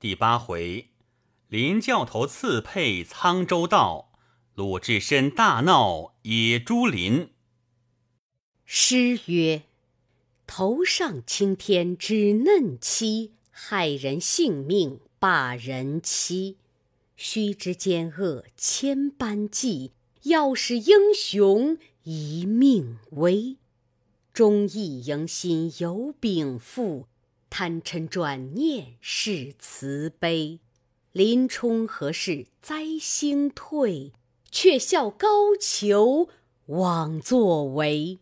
第八回，林教头刺配沧州道，鲁智深大闹野猪林。诗曰：头上青天知嫩妻，害人性命把人欺。须知奸恶千般计，要是英雄一命危。忠义迎心有禀赋。贪嗔转念是慈悲，林冲何事灾星退？却笑高俅枉作为。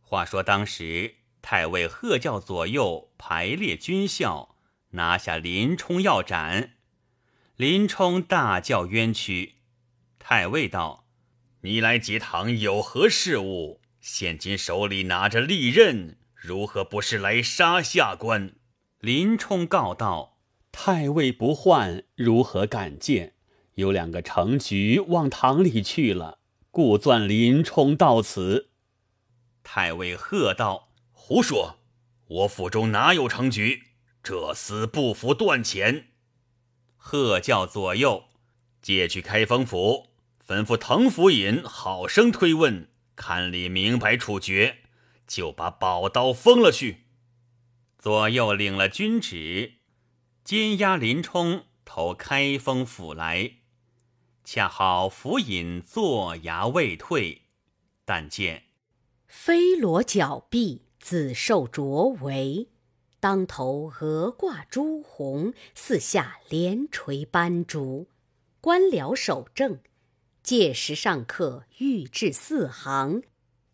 话说当时，太尉喝教左右排列军校，拿下林冲要斩。林冲大叫冤屈。太尉道：“你来几堂有何事务？现今手里拿着利刃。”如何不是来杀下官？林冲告道：“太尉不换，如何敢见？有两个承局往堂里去了，故钻林冲到此。”太尉喝道：“胡说！我府中哪有承局？这厮不服断前。”喝叫左右，借去开封府，吩咐滕府尹好生推问，看理明白处决。”就把宝刀封了去。左右领了军旨，监押林冲投开封府来。恰好府尹坐衙未退，但见飞罗角臂，紫绶卓围，当头额挂朱红，四下连垂斑竹。官僚守正，届时上课，御制四行。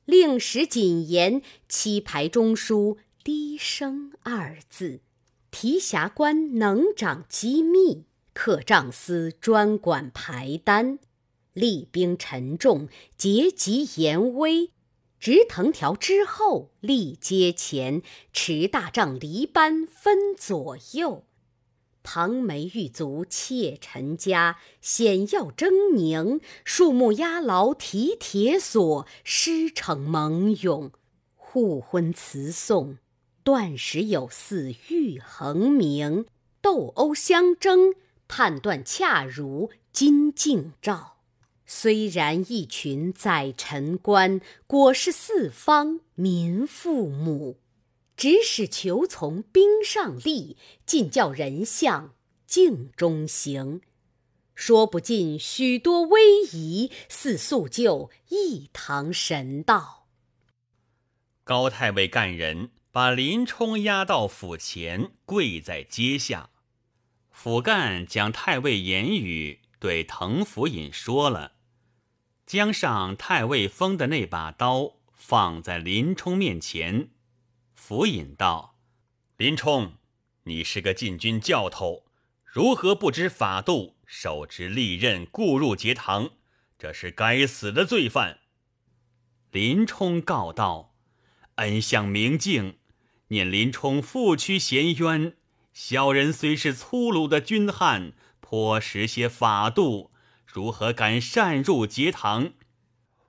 令史谨言七牌中书低声二字，提辖官能掌机密，客帐司专管牌单，厉兵沉重，节级严威，执藤条之后，立阶前，持大帐离班分左右。唐梅玉足窃陈家，险要狰狞；树木压牢提铁索，诗逞猛勇，互婚词颂，断石有似玉横明；斗殴相争，判断恰如金镜照。虽然一群在陈官，果是四方民父母。只使求从兵上立，尽教人向镜中行。说不尽许多威仪，似诉就一堂神道。高太尉干人把林冲押到府前，跪在阶下。府干将太尉言语对滕府尹说了，将上太尉封的那把刀放在林冲面前。府尹道：“林冲，你是个禁军教头，如何不知法度，手执利刃，故入节堂？这是该死的罪犯。”林冲告道：“恩相明镜，念林冲负屈衔冤，小人虽是粗鲁的军汉，颇识些法度，如何敢擅入节堂？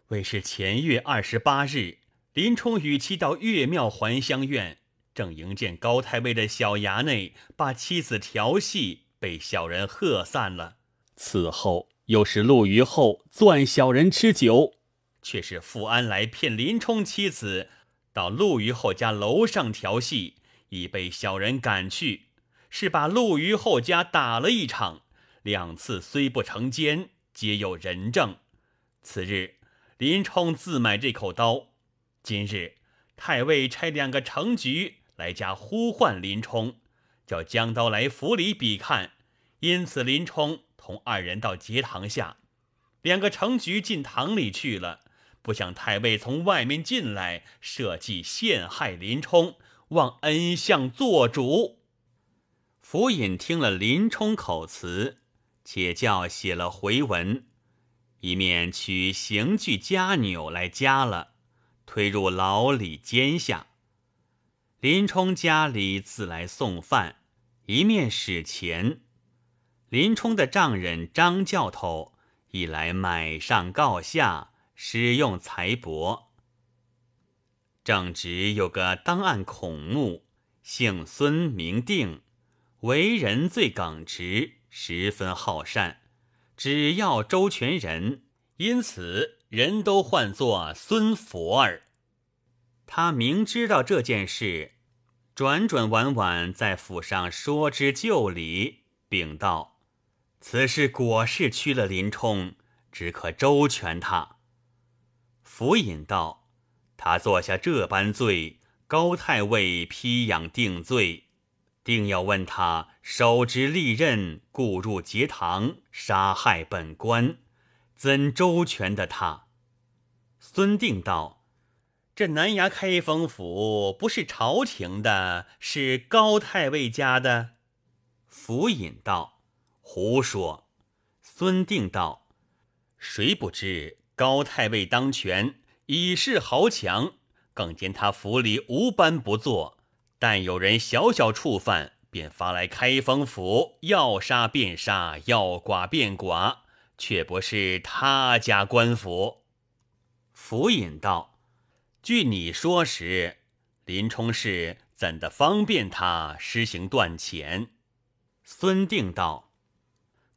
为是前月二十八日。”林冲与其到岳庙还乡院，正迎见高太尉的小衙内，把妻子调戏，被小人喝散了。此后又是陆虞后钻小人吃酒，却是富安来骗林冲妻子，到陆虞后家楼上调戏，已被小人赶去，是把陆虞后家打了一场。两次虽不成奸，皆有人证。此日林冲自买这口刀。今日太尉差两个城局来家呼唤林冲，叫江刀来府里比看。因此林冲同二人到节堂下，两个城局进堂里去了。不想太尉从外面进来，设计陷害林冲，望恩相做主。府尹听了林冲口词，且叫写了回文，一面取刑具夹纽来夹了。推入牢里监下。林冲家里自来送饭，一面使钱。林冲的丈人张教头一来买上告下，使用财帛。正值有个当案孔目，姓孙名定，为人最耿直，十分好善，只要周全人，因此。人都唤作孙福儿，他明知道这件事，转转婉婉在府上说之就理，禀道：“此事果是屈了林冲，只可周全他。”府尹道：“他坐下这般罪，高太尉批养定罪，定要问他手执利刃，故入节堂杀害本官。”怎周全的他？孙定道：“这南衙开封府不是朝廷的，是高太尉家的。”府尹道：“胡说。”孙定道：“谁不知高太尉当权，以势豪强，更兼他府里无班不坐，但有人小小触犯，便发来开封府，要杀便杀，要剐便剐。”却不是他家官府。府尹道：“据你说时，林冲是怎的方便他施行断钱？”孙定道：“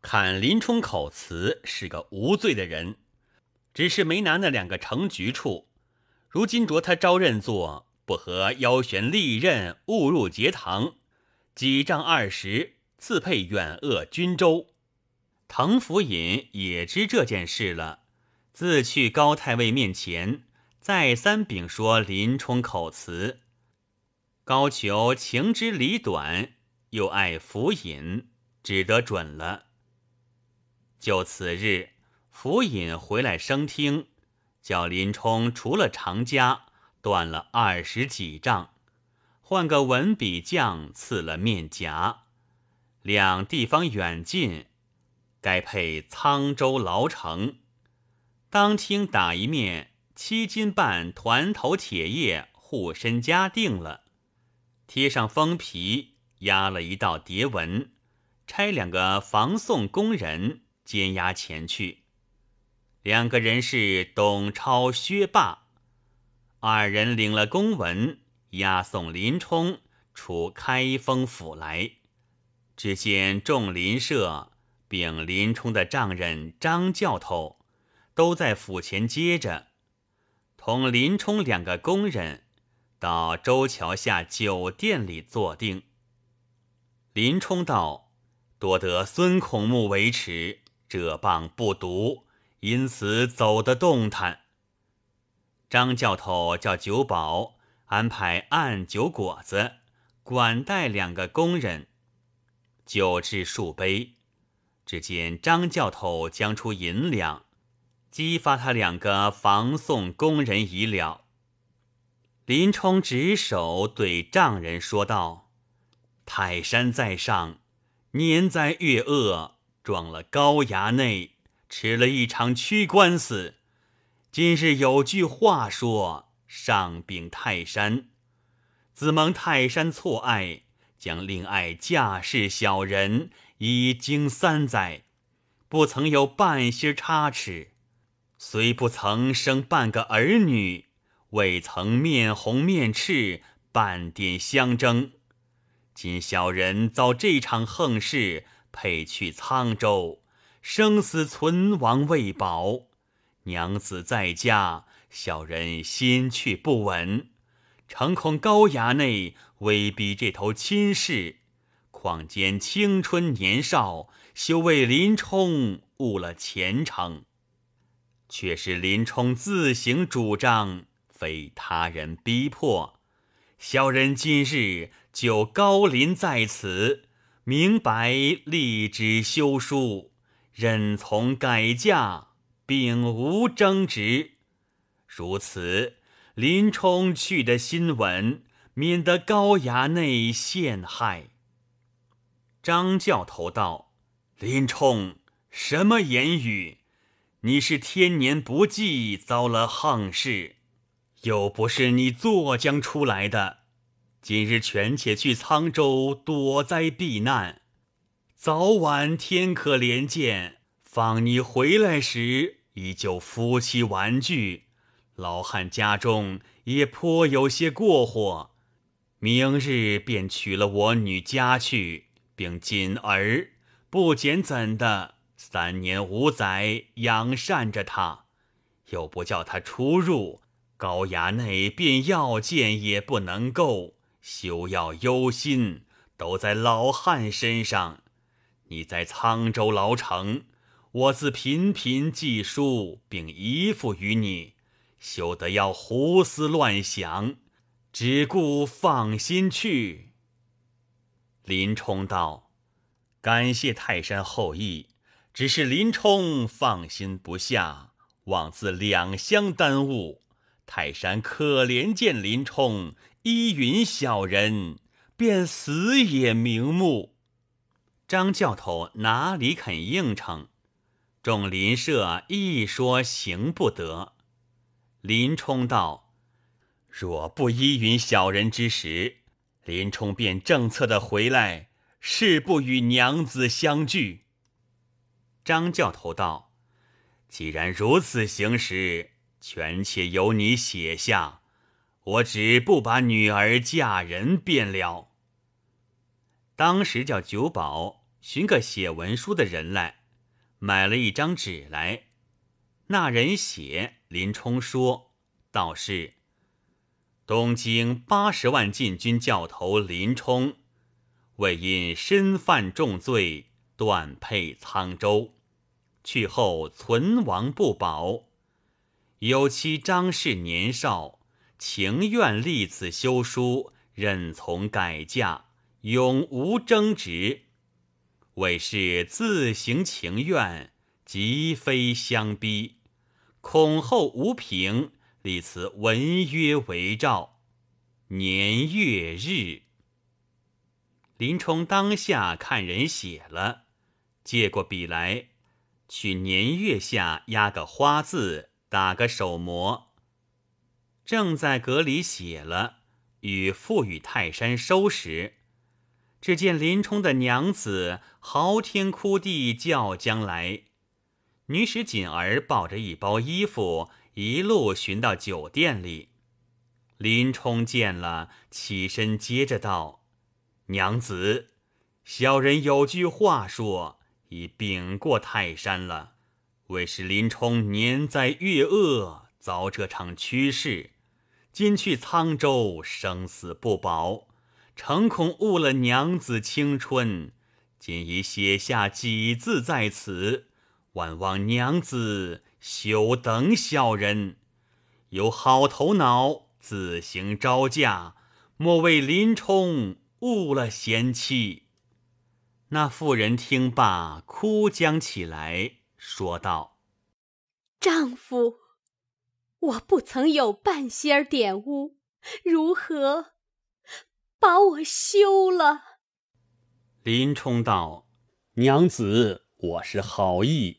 看林冲口词，是个无罪的人，只是没拿那两个成局处。如今着他招认做，不和腰悬利刃误入节堂，几丈二十，赐配远恶军州。”滕府尹也知这件事了，自去高太尉面前再三禀说林冲口词，高俅情之理短，又爱府尹，只得准了。就此日，府尹回来升听，叫林冲除了长家，断了二十几丈，换个文笔匠刺了面颊，两地方远近。该配沧州牢城，当厅打一面七斤半团头铁叶护身枷，定了。贴上封皮，压了一道叠文，差两个防送工人监押前去。两个人是董超、薛霸，二人领了公文，押送林冲出开封府来。只见众林社禀林冲的丈人张教头都在府前接着，同林冲两个工人到州桥下酒店里坐定。林冲道：“多得孙孔木维持，这棒不毒，因此走得动弹。”张教头叫酒保安排按酒果子，管带两个工人。酒至数杯。只见张教头将出银两，激发他两个防送工人已了。林冲执手对丈人说道：“泰山在上，年灾月厄，撞了高衙内，吃了一场屈官司。今日有句话说：上禀泰山，子蒙泰山错爱，将令爱嫁是小人。”已经三载，不曾有半些差池，虽不曾生半个儿女，未曾面红面赤半点相争。今小人遭这场横事，配去沧州，生死存亡未保。娘子在家，小人心去不稳，诚恐高衙内威逼这头亲事。况兼青春年少，休为林冲误了前程。却是林冲自行主张，非他人逼迫。小人今日就高临在此，明白立之休书，任从改嫁，并无争执。如此，林冲去的新闻，免得高衙内陷害。张教头道：“林冲，什么言语？你是天年不济，遭了横事，又不是你坐江出来的。今日全且去沧州躲灾避难，早晚天可怜见，放你回来时，依旧夫妻玩具，老汉家中也颇有些过火，明日便娶了我女家去。”并紧儿不减怎的？三年五载养善着他，又不叫他出入，高衙内便要见也不能够。休要忧心，都在老汉身上。你在沧州牢城，我自频频寄书，并依附于你，休得要胡思乱想，只顾放心去。林冲道：“感谢泰山厚意，只是林冲放心不下，妄自两相耽误。泰山可怜见林冲依云小人，便死也瞑目。”张教头哪里肯应承？众林社一说行不得。林冲道：“若不依云小人之时。”林冲便正策的回来，誓不与娘子相聚。张教头道：“既然如此行事，权且由你写下，我只不把女儿嫁人便了。”当时叫酒保寻个写文书的人来，买了一张纸来，那人写林冲说：“道士。”东京八十万禁军教头林冲，为因身犯重罪，断配沧州。去后存亡不保。有妻张氏年少，情愿立此休书，任从改嫁，永无争执。为是自行情愿，即非相逼，恐后无凭。立此文约为诏，年月日。林冲当下看人写了，借过笔来，取年月下压个花字，打个手模。正在阁里写了，与父与泰山收时，只见林冲的娘子嚎天哭地叫将来，女使锦儿抱着一包衣服。一路寻到酒店里，林冲见了，起身接着道：“娘子，小人有句话说，已禀过泰山了。为是林冲年在月恶，遭这场趋势，今去沧州生死不保，诚恐误了娘子青春，今已写下几字在此，万望娘子。”休等小人，有好头脑，自行招架，莫为林冲误了贤妻。”那妇人听罢，哭将起来，说道：“丈夫，我不曾有半仙儿玷污，如何把我休了？”林冲道：“娘子，我是好意。”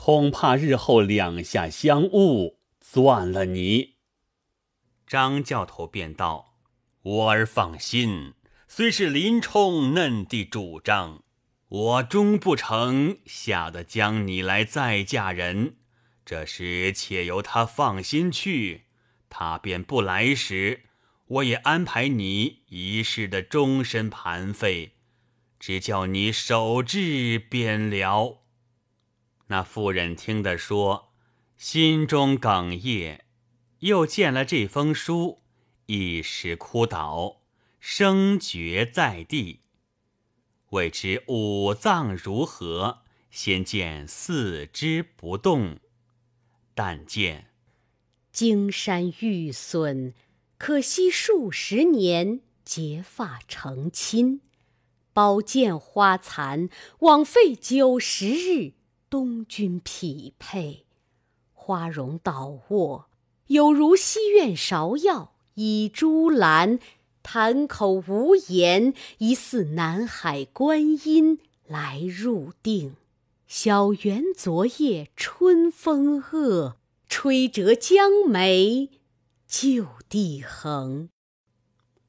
恐怕日后两下相误，钻了你。张教头便道：“我儿放心，虽是林冲嫩地主张，我终不成吓得将你来再嫁人。这时且由他放心去。他便不来时，我也安排你一世的终身盘费，只叫你守制便了。”那妇人听得说，心中哽咽，又见了这封书，一时哭倒，声绝在地。未知五脏如何？先见四肢不动。但见，金山玉笋，可惜数十年结发成亲，宝剑花残，枉费九十日。东君匹配，花容倒卧，有如西苑芍药倚朱栏；谈口无言，疑似南海观音来入定。小园昨夜春风恶，吹折江梅，旧地横。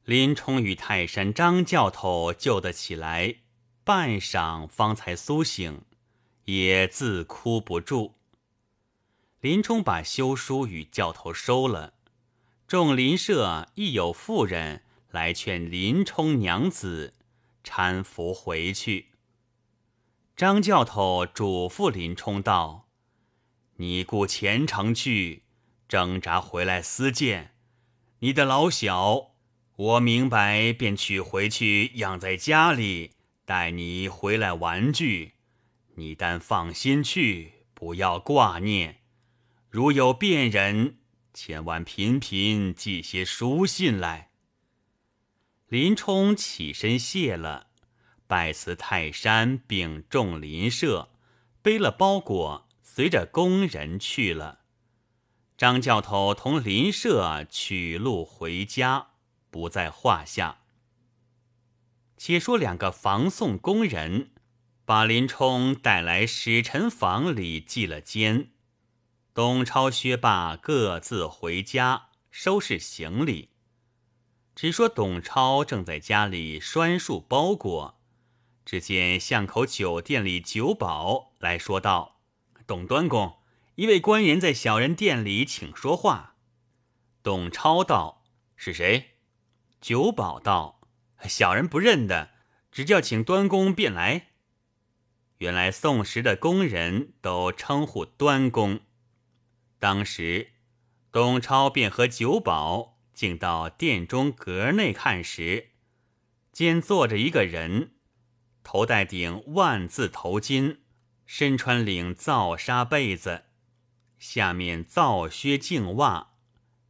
林冲与泰山张教头救得起来，半晌方才苏醒。也自哭不住。林冲把休书与教头收了，众林舍亦有妇人来劝林冲娘子搀扶回去。张教头嘱咐林冲道：“你顾前程去，挣扎回来思见你的老小，我明白便取回去养在家里，待你回来玩具。”你但放心去，不要挂念。如有变人，千万频频寄些书信来。林冲起身谢了，拜辞泰山，并众林舍，背了包裹，随着工人去了。张教头同林舍取路回家，不在话下。且说两个防送工人。把林冲带来使臣房里系了肩，董超、薛霸各自回家收拾行李。只说董超正在家里拴束包裹，只见巷口酒店里酒保来说道：“董端公，一位官人在小人店里请说话。”董超道：“是谁？”酒保道：“小人不认得，只叫请端公便来。”原来宋时的工人都称呼端公。当时，董超便和酒保进到殿中阁内看时，见坐着一个人，头戴顶万字头巾，身穿领皂纱被子，下面皂靴净袜。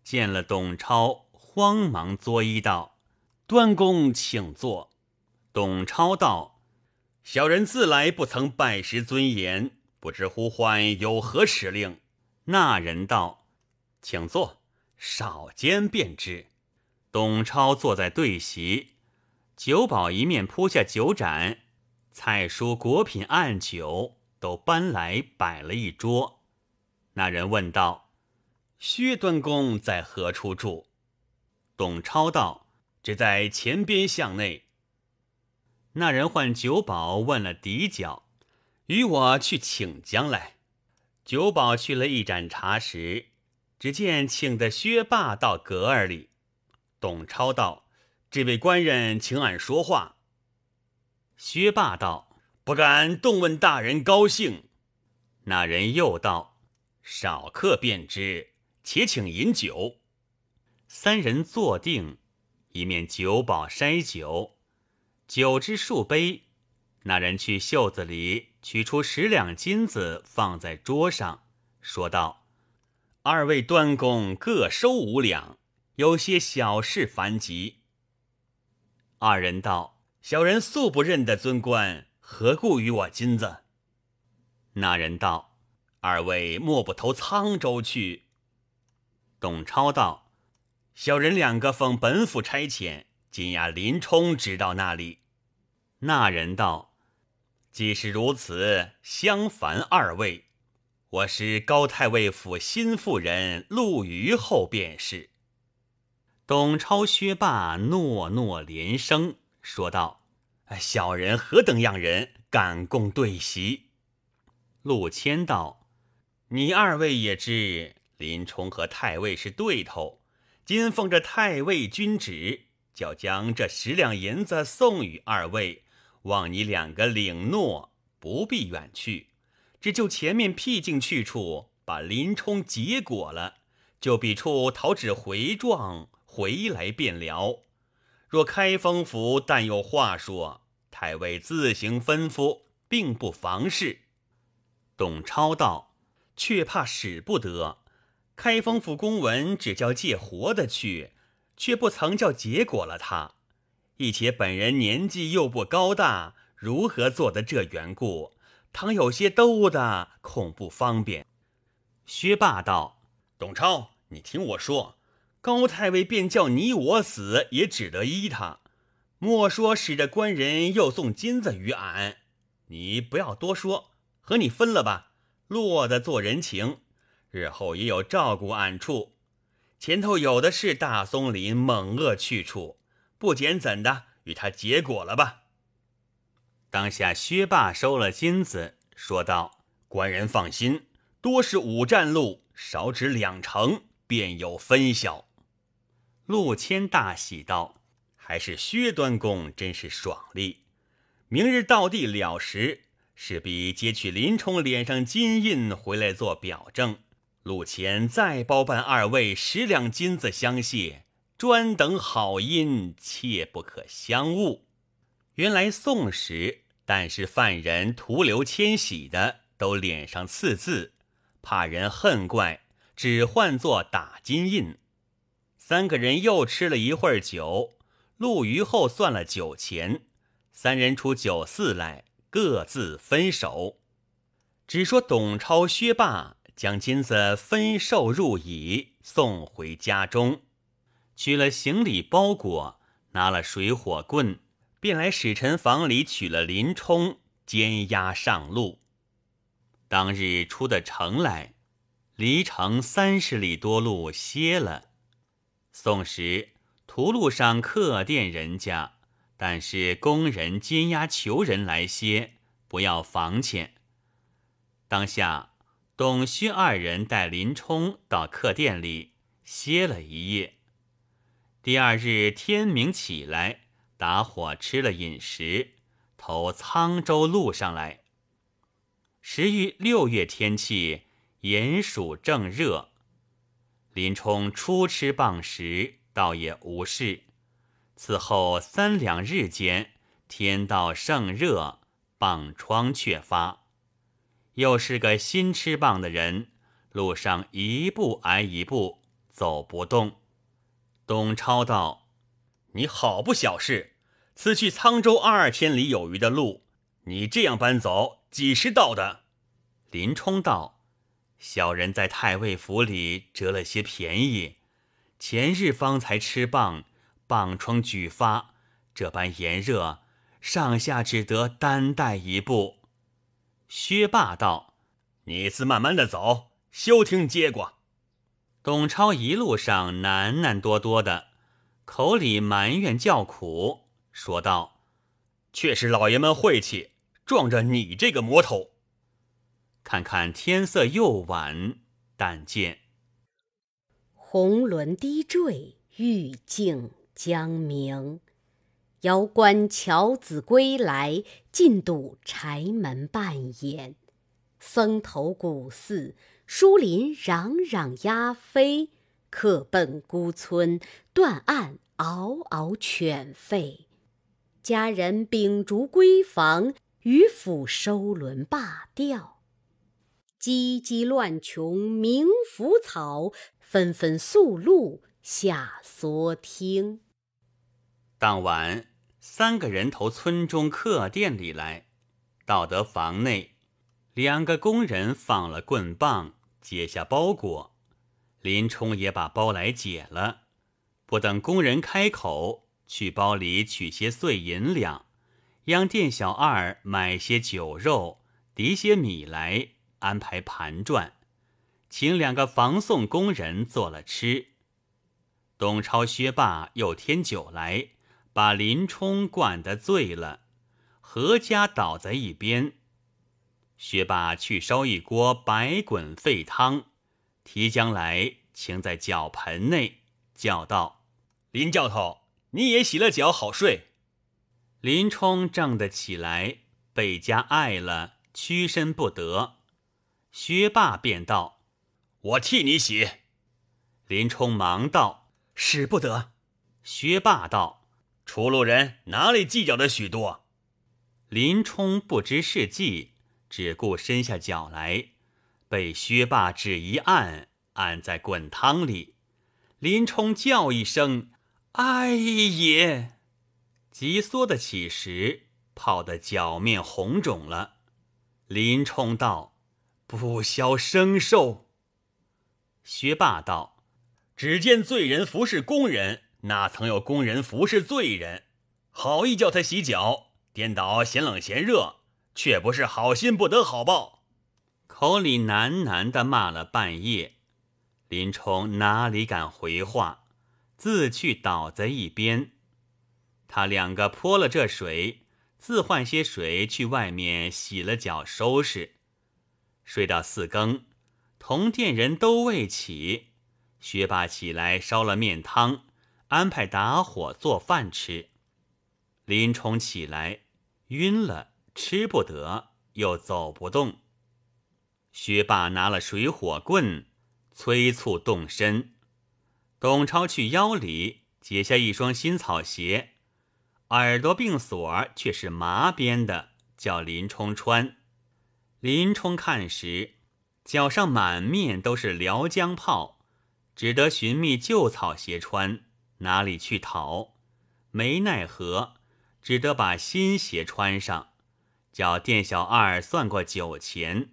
见了董超，慌忙作揖道：“端公，请坐。”董超道。小人自来不曾拜师尊严，不知呼唤有何使令？那人道：“请坐，少间便知。”董超坐在对席，酒保一面铺下酒盏，菜蔬果品按酒都搬来摆了一桌。那人问道：“薛端公在何处住？”董超道：“只在前边巷内。”那人唤酒保问了底角，与我去请将来。酒保去了一盏茶时，只见请的薛霸到阁儿里。董超道：“这位官人，请俺说话。”薛霸道：“不敢动问大人高兴。”那人又道：“少客便知，且请饮酒。”三人坐定，一面酒保筛酒。酒至数杯，那人去袖子里取出十两金子，放在桌上，说道：“二位端公各收五两，有些小事烦急。”二人道：“小人素不认得尊官，何故与我金子？”那人道：“二位莫不投沧州去？”董超道：“小人两个奉本府差遣。”今呀，林冲知道那里。那人道：“既是如此，相烦二位，我是高太尉府新妇人陆虞候便是。”董超、薛霸诺诺连声说道：“小人何等样人，敢共对席？”陆谦道：“你二位也知，林冲和太尉是对头，今奉着太尉君旨。”要将这十两银子送与二位，望你两个领诺，不必远去，只就前面僻静去处把林冲结果了，就彼处讨旨回状回来便了。若开封府但有话说，太尉自行吩咐，并不妨事。董超道：“却怕使不得，开封府公文只叫借活的去。”却不曾叫结果了他，一且本人年纪又不高大，如何做的这缘故？倘有些兜的，恐不方便。薛霸道，董超，你听我说，高太尉便叫你我死，也只得依他。莫说使着官人又送金子与俺，你不要多说，和你分了吧。落得做人情，日后也有照顾俺处。前头有的是大松林猛恶去处，不捡怎的，与他结果了吧。当下薛霸收了金子，说道：“官人放心，多是五站路，少止两成，便有分晓。”陆谦大喜道：“还是薛端公，真是爽利。明日到地了时，势必接取林冲脸上金印回来做表证。”陆谦再包办二位十两金子相谢，专等好音，切不可相误。原来宋时，但是犯人徒留迁徙的，都脸上刺字，怕人恨怪，只唤作打金印。三个人又吃了一会儿酒，陆虞后算了酒钱，三人出酒肆来，各自分手。只说董超、薛霸。将金子分售入矣，送回家中，取了行李包裹，拿了水火棍，便来使臣房里取了林冲监押上路。当日出的城来，离城三十里多路歇了。宋时途路上客店人家，但是工人监押求人来歇，不要房钱。当下。董勋二人带林冲到客店里歇了一夜。第二日天明起来，打火吃了饮食，投沧州路上来。时遇六月天气，炎暑正热。林冲初吃棒食，倒也无事；此后三两日间，天道盛热，棒疮却发。又是个新吃棒的人，路上一步挨一步走不动。董超道：“你好不小事！此去沧州二千里有余的路，你这样搬走，几时到的？”林冲道：“小人在太尉府里折了些便宜，前日方才吃棒，棒疮举发，这般炎热，上下只得担待一步。”薛霸道：“你自慢慢的走，休听结果。”董超一路上喃喃多多的，口里埋怨叫苦，说道：“却是老爷们晦气，撞着你这个魔头。”看看天色又晚，但见红轮低坠，欲镜将明。遥观樵子归来，尽睹柴门半掩。僧头古寺，书林攘攘鸦飞；客奔孤村，断岸嗷嗷犬吠。佳人秉烛闺房，渔府收轮罢钓。唧唧乱穷鸣拂草，纷纷宿路下蓑汀。当晚，三个人投村中客店里来，到得房内，两个工人放了棍棒，解下包裹，林冲也把包来解了。不等工人开口，去包里取些碎银两，央店小二买些酒肉，籴些米来，安排盘转，请两个房送工人做了吃。董超、薛霸又添酒来。把林冲灌得醉了，何家倒在一边。薛霸去烧一锅白滚沸汤，提将来，请在脚盆内，叫道：“林教头，你也洗了脚，好睡。”林冲挣得起来，被家爱了，屈身不得。薛霸便道：“我替你洗。”林冲忙道：“使不得。”薛霸道。出路人哪里计较的许多？林冲不知是计，只顾伸下脚来，被薛霸只一按，按在滚汤里。林冲叫一声：“哎也！”急缩的起时，泡得脚面红肿了。林冲道：“不消生受。”薛霸道：“只见罪人服侍工人。”那曾有工人服侍罪人，好意叫他洗脚，颠倒嫌冷嫌热，却不是好心不得好报。口里喃喃的骂了半夜，林冲哪里敢回话，自去倒在一边。他两个泼了这水，自换些水去外面洗了脚收拾。睡到四更，同店人都未起，薛霸起来烧了面汤。安排打火做饭吃，林冲起来晕了，吃不得，又走不动。薛霸拿了水火棍，催促动身。董超去腰里解下一双新草鞋，耳朵病锁却是麻编的，叫林冲穿。林冲看时，脚上满面都是辽江泡，只得寻觅旧草鞋穿。哪里去逃？没奈何，只得把新鞋穿上，叫店小二算过酒钱。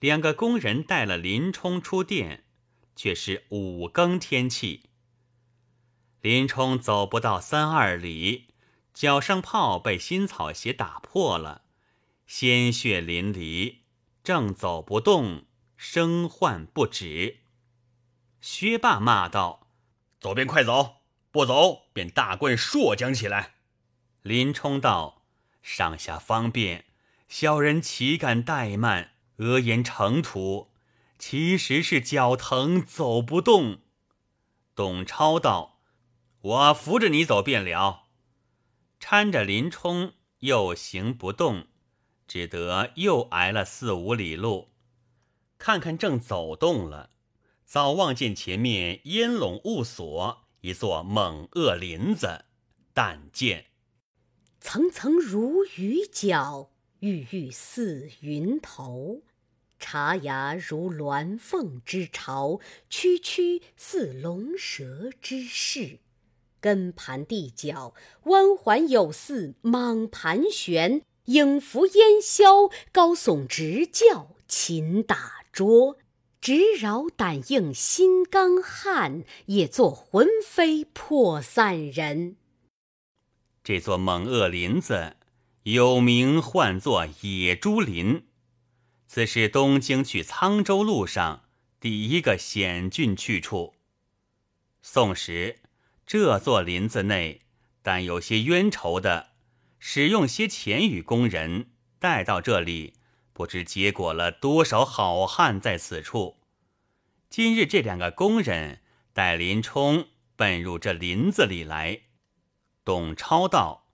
两个工人带了林冲出店，却是五更天气。林冲走不到三二里，脚上泡被新草鞋打破了，鲜血淋漓，正走不动，生患不止。薛霸骂道：“走边快走！”不走，便大棍硕将起来。林冲道：“上下方便，小人岂敢怠慢？额言成土，其实是脚疼，走不动。”董超道：“我扶着你走便了。”搀着林冲又行不动，只得又挨了四五里路。看看正走动了，早望见前面烟笼雾锁。一座猛恶林子，但见层层如雨脚，郁郁似云头；茶芽如鸾凤之巢，区区似龙蛇之势；根盘地角，弯环有似蟒盘旋；影浮烟消，高耸直叫擎打桌。直饶胆硬心刚汉，也做魂飞魄散人。这座猛恶林子，有名唤作野猪林。此是东京去沧州路上第一个险峻去处。宋时，这座林子内，但有些冤仇的，使用些钱与工人，带到这里。不知结果了多少好汉在此处。今日这两个工人带林冲奔入这林子里来。董超道：“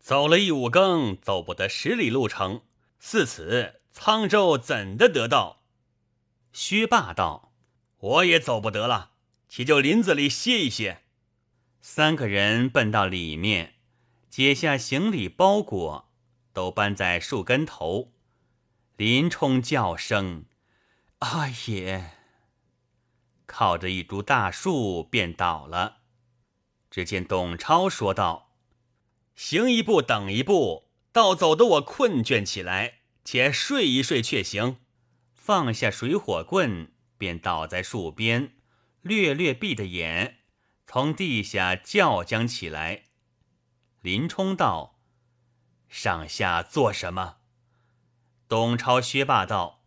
走了一五更，走不得十里路程，似此沧州怎的得到？”薛霸道：“我也走不得了，且就林子里歇一歇。”三个人奔到里面，解下行李包裹，都搬在树根头。林冲叫声：“阿爷！”靠着一株大树，便倒了。只见董超说道：“行一步，等一步，倒走的我困倦起来，且睡一睡，却行。”放下水火棍，便倒在树边，略略闭着眼，从地下叫将起来。林冲道：“上下做什么？”董超、薛霸道：“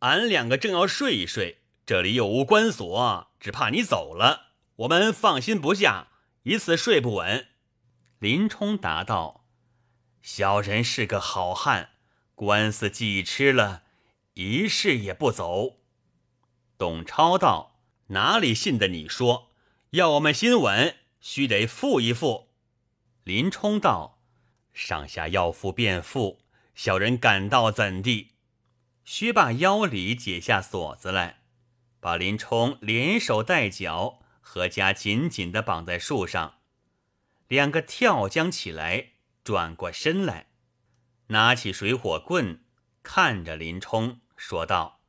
俺两个正要睡一睡，这里又无关锁，只怕你走了，我们放心不下，一此睡不稳。”林冲答道：“小人是个好汉，官司既吃了，一事也不走。”董超道：“哪里信得你说？要我们心稳，须得付一付。”林冲道：“上下要富便富。”小人赶到怎地？薛霸腰里解下锁子来，把林冲连手带脚和家紧紧的绑在树上。两个跳将起来，转过身来，拿起水火棍，看着林冲说道：“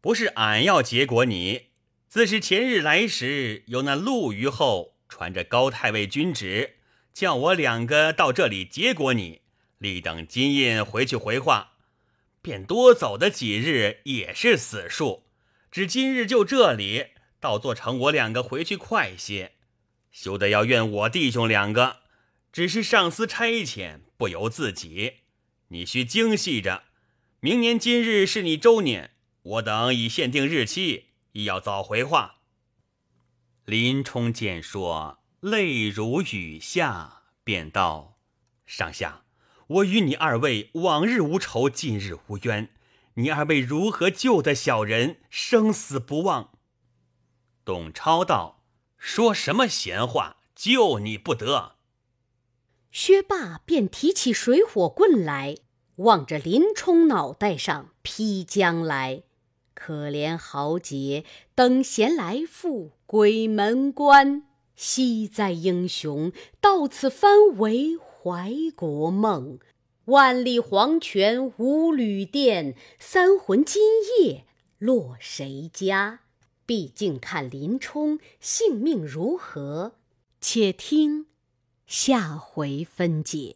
不是俺要结果你，自是前日来时有那陆虞候传着高太尉军旨，叫我两个到这里结果你。”立等金印回去回话，便多走的几日也是死数。只今日就这里，倒做成我两个回去快些，休得要怨我弟兄两个。只是上司差遣，不由自己。你须精细着，明年今日是你周年，我等已限定日期，亦要早回话。林冲见说，泪如雨下，便道：“上下。”我与你二位往日无仇，近日无冤，你二位如何救得小人生死不忘？董超道：“说什么闲话，救你不得。”薛霸便提起水火棍来，望着林冲脑袋上劈将来。可怜豪杰等闲来赴鬼门关，惜哉英雄到此番为。怀国梦，万里黄泉无旅店；三魂今夜落谁家？毕竟看林冲性命如何，且听下回分解。